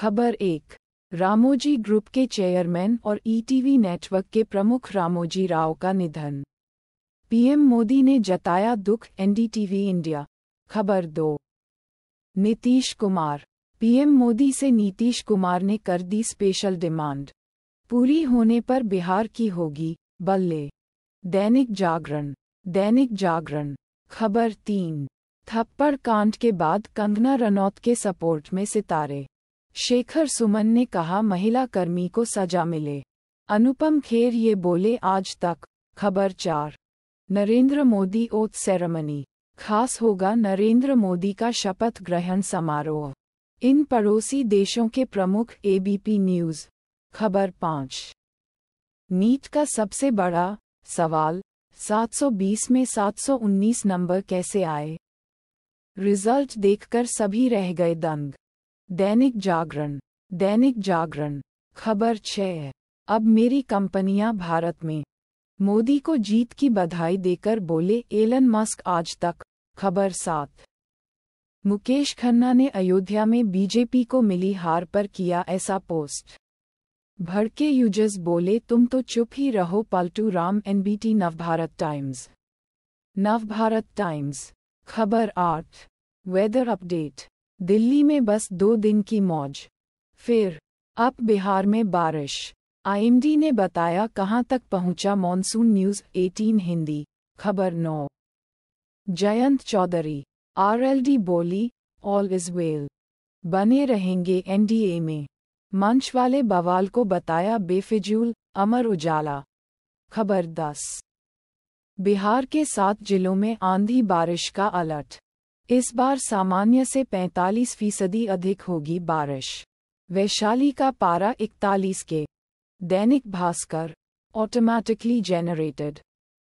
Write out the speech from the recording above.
खबर एक रामोजी ग्रुप के चेयरमैन और ईटीवी e नेटवर्क के प्रमुख रामोजी राव का निधन पीएम मोदी ने जताया दुख एनडीटीवी इंडिया खबर दो नीतीश कुमार पीएम मोदी से नीतीश कुमार ने कर दी स्पेशल डिमांड पूरी होने पर बिहार की होगी बल्ले दैनिक जागरण दैनिक जागरण खबर तीन थप्पड़ कांड के बाद कंगना रनौत के सपोर्ट में सितारे शेखर सुमन ने कहा महिला कर्मी को सजा मिले अनुपम खेर ये बोले आज तक खबर चार नरेंद्र मोदी ओथ सेरेमनी खास होगा नरेंद्र मोदी का शपथ ग्रहण समारोह इन पड़ोसी देशों के प्रमुख एबीपी न्यूज़ खबर पाँच नीट का सबसे बड़ा सवाल 720 में 719 नंबर कैसे आए रिजल्ट देखकर सभी रह गए दंग दैनिक जागरण दैनिक जागरण खबर छः अब मेरी कंपनियां भारत में मोदी को जीत की बधाई देकर बोले एलन मस्क आज तक खबर सात मुकेश खन्ना ने अयोध्या में बीजेपी को मिली हार पर किया ऐसा पोस्ट भड़के यूजर्स बोले तुम तो चुप ही रहो पलटू राम NBT Navbharat Times Navbharat Times खबर आठ वेदर अपडेट दिल्ली में बस दो दिन की मौज फिर अब बिहार में बारिश आईएमडी ने बताया कहां तक पहुंचा मॉनसून न्यूज 18 हिंदी खबर नौ जयंत चौधरी आरएलडी बोली ऑल इज वेल बने रहेंगे एनडीए में मंच वाले बवाल को बताया बेफिजूल अमर उजाला खबर दस बिहार के सात जिलों में आंधी बारिश का अलर्ट इस बार सामान्य से 45 फीसदी अधिक होगी बारिश वैशाली का पारा इकतालीस के दैनिक भास्कर ऑटोमैटिकली जेनरेटेड